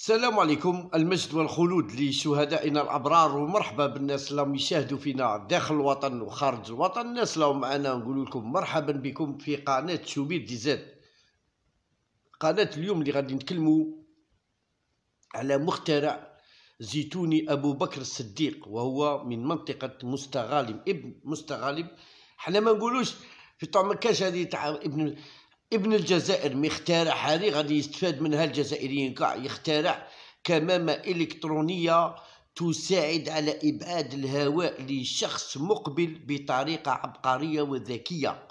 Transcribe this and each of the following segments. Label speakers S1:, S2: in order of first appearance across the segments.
S1: السلام عليكم المجد والخلود لشهدائنا الابرار ومرحبا بالناس اللي راهم يشاهدوا فينا داخل الوطن وخارج الوطن الناس اللي راهم معنا نقول لكم مرحبا بكم في قناه شوبير دي زاد قناه اليوم اللي غادي نتكلموا على مخترع زيتوني ابو بكر الصديق وهو من منطقه مستغالب ابن مستغالب حنا ما نقولوش في طعم كاش هذه تاع ابن ابن الجزائر مختارع اخترع هذه غادي يستفاد منها الجزائريين كاع يخترع كمامة إلكترونية تساعد على إبعاد الهواء لشخص مقبل بطريقة عبقرية وذكية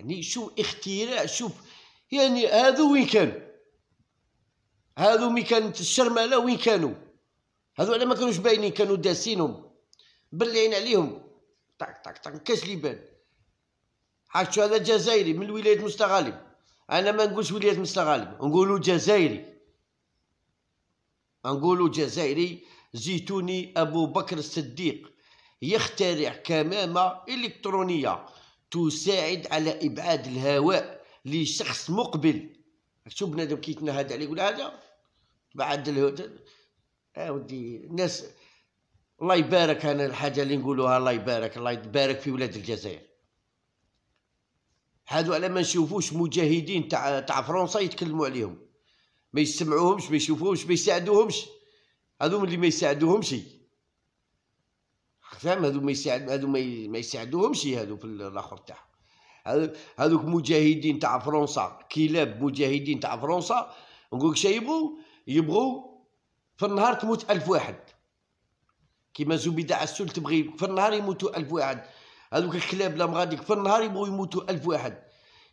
S1: يعني شو اختراع شوف يعني هذو وين كانوا هذو مي كانت الشرملة وين كانوا هذو على ما كانوش باينين كانوا داسينهم بلعين عليهم طاك طاك طاك كاش لي بان حاجته هذا جزائري من ولايه مستغالب انا ما نقولش ولايه مستغالب نقولو جزائري نقولو جزائري زيتوني ابو بكر الصديق يخترع كمامه الكترونيه تساعد على ابعاد الهواء لشخص مقبل شو بنادم كي يتنهد عليه يقول هذا بعد الهدى اودي ودي الناس الله يبارك انا الحاجه اللي نقولوها الله يبارك الله يبارك في ولاد الجزائر هادو على ما نشوفوش مجاهدين تاع تاع فرنسا يتكلموا عليهم ما يسمعوهمش ما يشوفوهمش ما يساعدوهمش هادو اللي ما يساعدوهمش فهم هادو ما يساعد هادو ما يساعدوهمش هادو في الاخر تاعهم هادوك مجاهدين تاع فرنسا كلاب مجاهدين تاع فرنسا نقولك شا يبغوا يبغوا في النهار تموت ألف واحد كيما زبيدة عسول تبغي في النهار يموتوا ألف واحد هذوك الكلاب لا مغاديك في النهار يبغوا يموتوا ألف واحد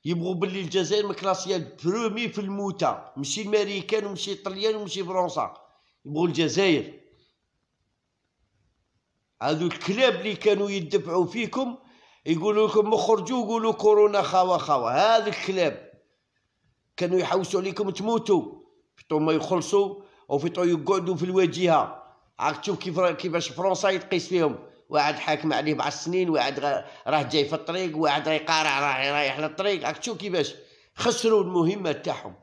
S1: يبغوا باللي الجزائر مكلاسيا برومي في الموتى ماشي ماريكان ومشي طليان ومشي فرنسا يبغوا الجزائر هذو الكلاب اللي كانوا يدفعوا فيكم يقولوا لكم مخرجوا قولوا كورونا خاوة خاوة هذا الكلاب كانوا يحوسوا عليكم تموتوا فيتو ما يخلصوا وفيتو يقعدوا في الواجهه عاك تشوف كيف كيفاش فرنسا يتقيس فيهم واحد حاكم عليه بعض السنين واحد راه جاي في الطريق واحد راه يقارع راه رايح للطريق راك تشوف كيفاش خسروا المهمه تاعهم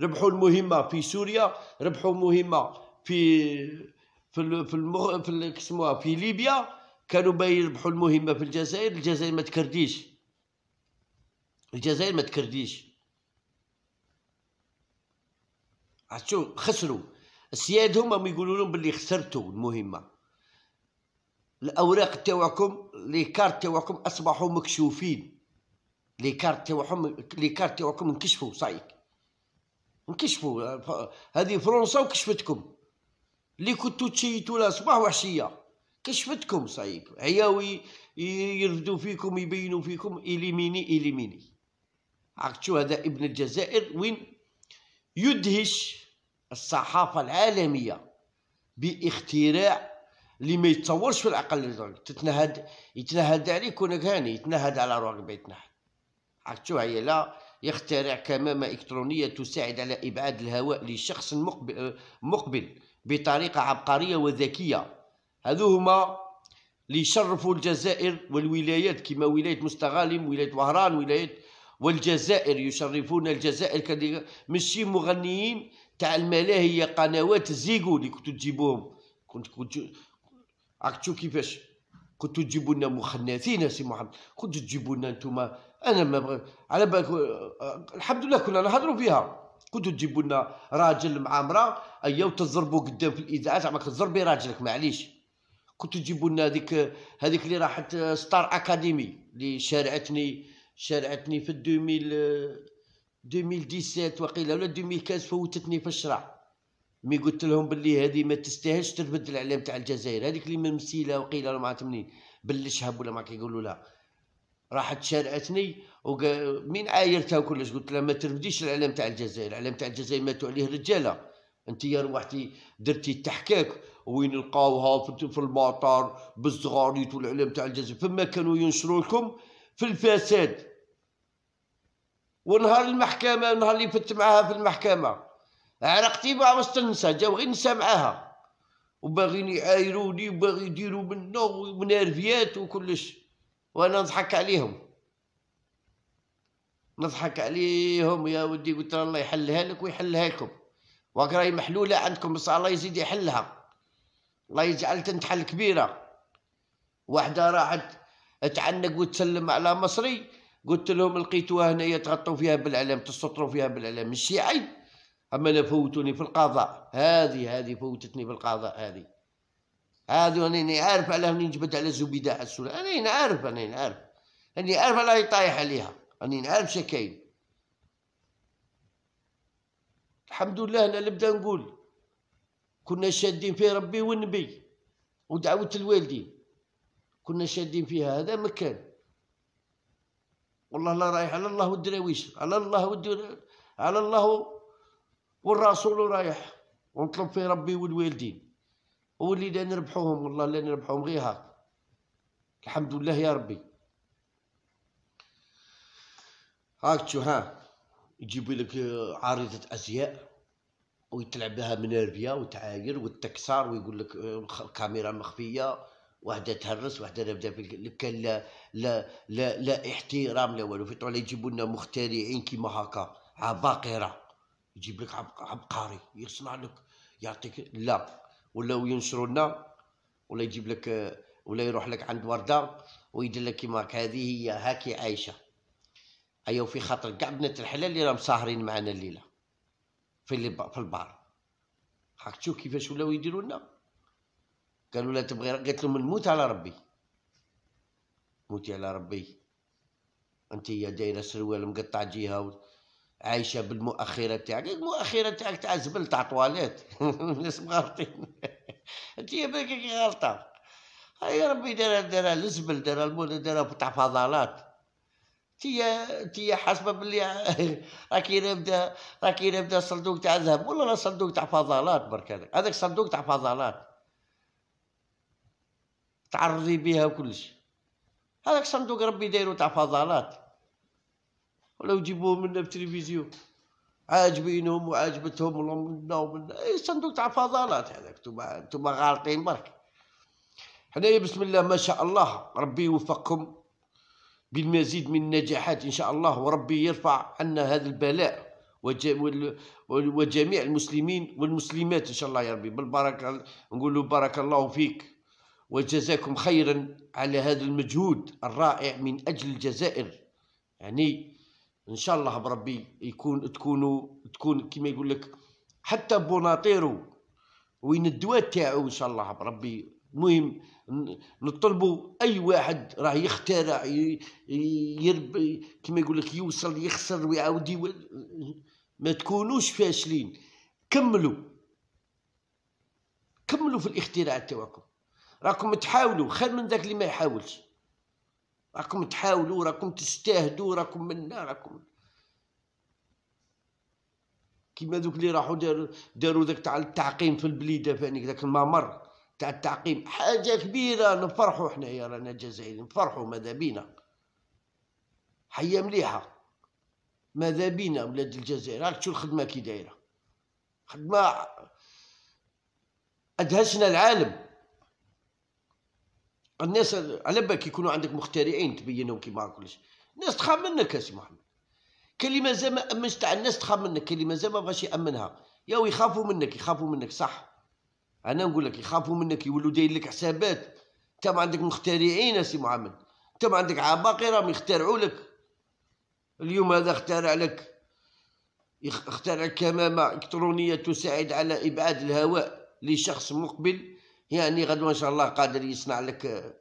S1: ربحوا المهمه في سوريا ربحوا المهمه في في في المغ... في كسموها في ليبيا كانوا باين يربحوا المهمه في الجزائر الجزائر ما تكرديش الجزائر ما تكرديش عرفتوا خسروا السياد هما يقولوا لهم باللي خسرتوا المهمه الاوراق تاعكم لي كارت تاعكم اصبحوا مكشوفين لي كارت تاعهم لي كارت تاعكم انكشفوا صايك انكشفوا هذه فرنسا وكشفتكم لي كنتو تشيتوا لا صباح وحشيه كشفتكم صايب عياوي يرفدوا فيكم يبينوا فيكم إليميني إليميني عرفت شو هذا ابن الجزائر وين يدهش الصحافة العالمية باختراع اللي ما يتصورش في العقل تتنهد يتنهد عليك وانا هاني يتنهد على روحك بيتنحت عرفت شو هي لا يخترع كمامة إلكترونية تساعد على إبعاد الهواء لشخص مقبل بطريقة عبقرية وذكية هذو هما اللي يشرفوا الجزائر والولايات كما ولاية مستغالم ولاية وهران ولاية والجزائر يشرفون الجزائر كذلك ماشي مغنيين تاع الملاهي قنوات زيغو اللي كنتو تجيبوهم كنت كنت راك تشوف كيفاش كنتو تجيبوا لنا مخنثين سي محمد كنتو تجيبوا لنا نتوما انا ما بغ... على بالك آه، الحمد لله كنا نهضروا فيها كنتو تجيبوا لنا راجل مع امراه ايا وتضربوا قدام في الاذاعه زعما تزربي راجلك معليش كنتو تجيبوا لنا هذيك هذيك اللي راحت ستار آه، اكاديمي اللي شارعتني شارعتني في 2000 2017 آه، وقيله ولا 2015 فوتتني في الشرع مي قلت لهم باللي هذه ما تستاهلش تتبدل الاعلام تاع الجزائر هذيك اللي من مسيله وقيله ما عرفت منين بالشهب ولا ما كيقولوا لها راحت شارعتني وقا... مين عايرتها وكلش قلت لها ما ترفديش الاعلام تاع الجزائر الاعلام تاع الجزائر ماتوا عليه رجاله انت يا روحتي درتي التحكاك وين لقاوها في المطار بالزغاريط والاعلام تاع الجزائر فما كانوا ينشروا لكم في الفساد ونهار المحكمه نهار اللي فت معاها في المحكمه عرقتي مع جاو غير نسى معاها وباغيين يعايروني وباغي يديروا منا ومنارفيات وكلش وانا نضحك عليهم نضحك عليهم يا ودي قلت الله يحلها لك ويحلها لكم وراهي محلوله عندكم بس الله يزيد يحلها الله يجعل تنتحل كبيره وحده راحت تعنق وتسلم على مصري قلت لهم لقيتوها هنايا تغطوا فيها بالاعلام تستطروا فيها بالاعلام الشيعي أما لا فوتوني في القضاء هذه هذه فوتتني في القضاء هذه هذه أنا عارف على منين جبت على زبيدة حسون أنا عارف أنا عارف راني عارف الله طايح عليها أنا عارف شكاين الحمد لله أنا نبدا نقول كنا شادين فيه ربي والنبي ودعوة الوالدين كنا شادين فيها هذا مكان والله لا رايح على الله والدراويش على الله والدراويش على الله والرسول رايح ونطلب في ربي والوالدين واللي نربحوهم والله لا نربحوهم غير هاك الحمد لله يا ربي هاك تشو ها يجيبوا لك عارضة أزياء ويتلعب بها مناربية وتعاير والتكسار ويقول لك آه، كاميرا مخفية واحدة تهرس واحدة تبدا كان لا لا لا لا احترام لا والو في طول يجيبوا لنا مخترعين كيما هكا عباقرة يجيب لك عبقري يصنع لك يعطيك لا ولا ينشروا لنا ولا يجيب لك ولا يروح لك عند ورده ويدير لك كيما هذه هي هاكي عايشه ايوا في خاطر كاع بنات الحلال اللي راهم ساهرين معنا الليله في اللي في البار هاك تشوف كيفاش ولاو يديروا لنا قالوا لا تبغي قالت لهم نموت على ربي موتي على ربي انت يا دايره سروال مقطع جهه عايشه بالمؤخره تاعك المؤخره تاعك تاع زبل تاع طواليت الناس مغالطين انت بالك غالطه هاي ربي دار دار الزبل دار المول دار تاع فضلات تي تي حاسبه بلي راكي نبدا راكي نبدا صندوق تاع ذهب ولا لا صندوق تاع فضلات برك هذاك هذاك صندوق تاع فضلات تعرضي بها وكلش هذاك صندوق ربي دايرو تاع فضلات ولو جيبوه منا في التلفزيون عاجبينهم وعاجبتهم منا ومنا اي صندوق تاع فضلات هذاك انتوما انتوما غالطين برك حنايا بسم الله ما شاء الله ربي يوفقكم بالمزيد من النجاحات ان شاء الله وربي يرفع عنا هذا البلاء وجميع المسلمين والمسلمات ان شاء الله يا ربي بالبركه نقولوا بارك الله فيك وجزاكم خيرا على هذا المجهود الرائع من اجل الجزائر يعني ان شاء الله بربي يكون تكونوا تكون كما يقول لك حتى بوناطيرو وين الدواء تاعو ان شاء الله بربي المهم نطلبوا اي واحد راه يخترع يرب كما يقول لك يوصل يخسر ويعاود ما تكونوش فاشلين كملوا كملوا في الاختراع تاعكم راكم تحاولوا خير من ذاك اللي ما يحاولش راكم تحاولوا راكم تستاهدوا راكم منا راكم كيما دوك اللي راحوا داروا داروا داك تاع التعقيم في البليده فانيك داك الممر تاع التعقيم حاجه كبيره نفرحوا حنايا رانا جزائريين نفرحوا ماذا بينا حيه مليحه ماذا بينا ولاد الجزائر راك شو الخدمه كي دايره خدمه ادهشنا العالم الناس على بالك يكونوا عندك مخترعين تبينهم كيما كلش الناس تخاف منك يا سي محمد كلمه زي ما امنش تاع الناس تخاف منك كلمه زي ما باش يامنها ياو يخافوا منك يخافوا منك صح انا نقول لك يخافوا منك يولوا داير لك حسابات انت ما عندك مخترعين يا سي محمد انت ما عندك عباقره يخترعوا لك اليوم هذا اخترع لك اخترع كمامه الكترونيه تساعد على ابعاد الهواء لشخص مقبل يعني غدوه ان شاء الله قادر يصنع لك آه،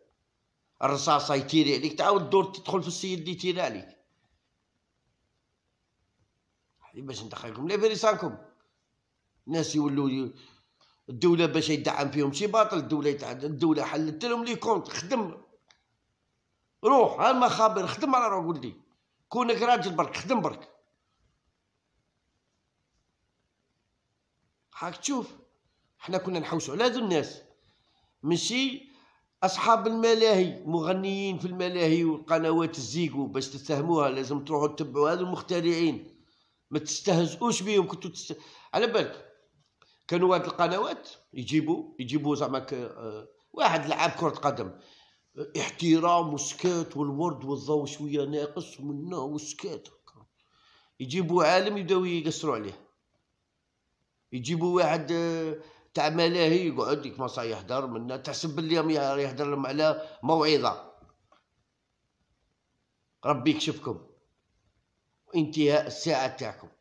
S1: الرصاصه يتيري عليك تعاود دور تدخل في السيد اللي يتيري عليك باش ندخلكم لا بريسانكم الناس يولوا الدوله باش يدعم فيهم شي باطل الدوله يتعد الدوله حلت لهم لي كونت خدم روح ها المخابر خدم على روح ولدي كونك راجل برك خدم برك هاك تشوف حنا كنا نحوسوا على هادو الناس ماشي اصحاب الملاهي مغنيين في الملاهي وقنوات الزيكو باش تتهموها لازم تروحوا تتبعوا هذو المخترعين ما تستهزئوش بهم كنتوا تست... على بالك كانوا هاد القنوات يجيبوا يجيبوا زعما واحد لعاب كره قدم احترام وسكات والورد والضوء شويه ناقص ومنا وسكات يجيبوا عالم يبداو يقصروا عليه يجيبوا واحد تاع ملاهي إيه؟ يقعد ديك مصا يهدر منا تحسب اليوم يهدر لهم على موعظه ربي يكشفكم انتهاء الساعه تاعكم